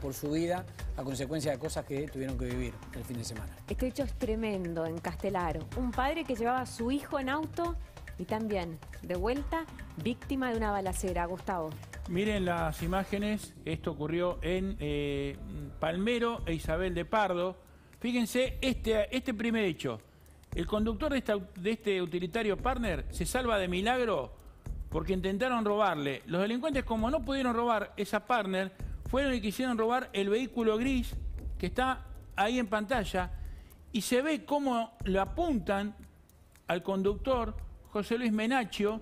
por su vida a consecuencia de cosas que tuvieron que vivir el fin de semana. Este hecho es tremendo en Castelar. Un padre que llevaba a su hijo en auto y también, de vuelta, víctima de una balacera. Gustavo. Miren las imágenes, esto ocurrió en eh, Palmero e Isabel de Pardo. Fíjense este, este primer hecho. El conductor de, de este utilitario partner se salva de milagro porque intentaron robarle. Los delincuentes, como no pudieron robar esa partner, fueron y quisieron robar el vehículo gris que está ahí en pantalla y se ve cómo le apuntan al conductor José Luis Menacho,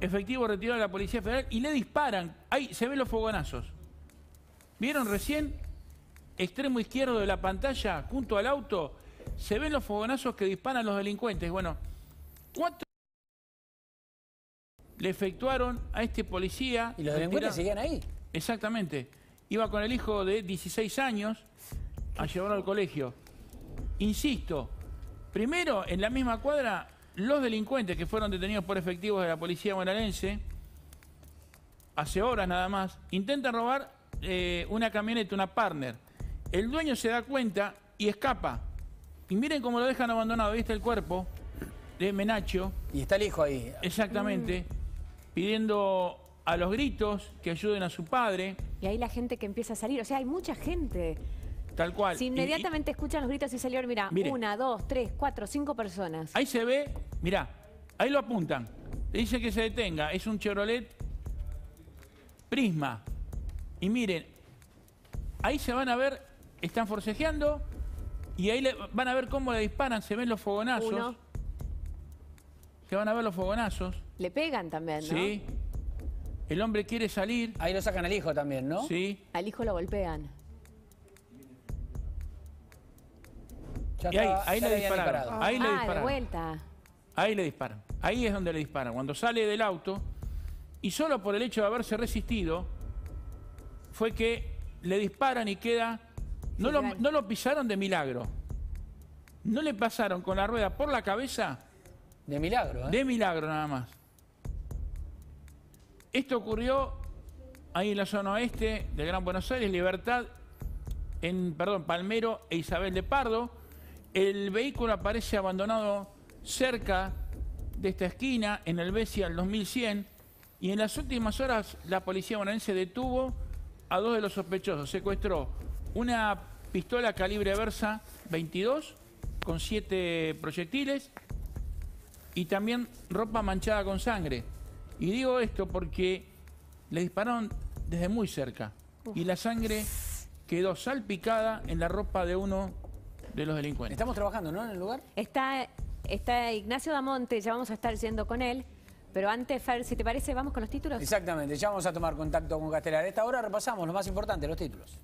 efectivo retirado de la Policía Federal, y le disparan. Ahí se ven los fogonazos. ¿Vieron recién? Extremo izquierdo de la pantalla, junto al auto, se ven los fogonazos que disparan los delincuentes. Bueno, cuatro le efectuaron a este policía. ¿Y los delincuentes siguen ahí? Exactamente. Iba con el hijo de 16 años a llevarlo al colegio. Insisto, primero en la misma cuadra los delincuentes que fueron detenidos por efectivos de la policía bonaerense, hace horas nada más, intentan robar eh, una camioneta, una partner. El dueño se da cuenta y escapa. Y miren cómo lo dejan abandonado, ahí está el cuerpo de Menacho. Y está el hijo ahí. Exactamente, mm. pidiendo a los gritos, que ayuden a su padre. Y ahí la gente que empieza a salir, o sea, hay mucha gente. Tal cual. Si inmediatamente escuchan los gritos y salieron, mira, una, dos, tres, cuatro, cinco personas. Ahí se ve, mira, ahí lo apuntan. Le dice que se detenga. Es un Chevrolet Prisma. Y miren, ahí se van a ver, están forcejeando y ahí van a ver cómo le disparan. Se ven los fogonazos. Uno. Se van a ver los fogonazos. Le pegan también, ¿no? Sí. El hombre quiere salir. Ahí lo sacan al hijo también, ¿no? Sí. Al hijo lo golpean. y ahí, le dispararon. ahí, le ah, disparan. Ahí vuelta. Ahí le disparan. Ahí es donde le disparan. Cuando sale del auto y solo por el hecho de haberse resistido fue que le disparan y queda... No, lo, no lo pisaron de milagro. No le pasaron con la rueda por la cabeza. De milagro, ¿eh? De milagro nada más. Esto ocurrió ahí en la zona oeste de Gran Buenos Aires, Libertad, en, perdón, Palmero e Isabel de Pardo. El vehículo aparece abandonado cerca de esta esquina, en el Besia 2100, y en las últimas horas la policía bonaerense detuvo a dos de los sospechosos. Secuestró una pistola calibre Versa 22 con siete proyectiles y también ropa manchada con sangre. Y digo esto porque le dispararon desde muy cerca y la sangre quedó salpicada en la ropa de uno de los delincuentes. Estamos trabajando, ¿no? En el lugar. Está, está Ignacio Damonte, ya vamos a estar yendo con él. Pero antes, Fer, si te parece, vamos con los títulos. Exactamente, ya vamos a tomar contacto con Castelar. esta hora repasamos lo más importante, los títulos.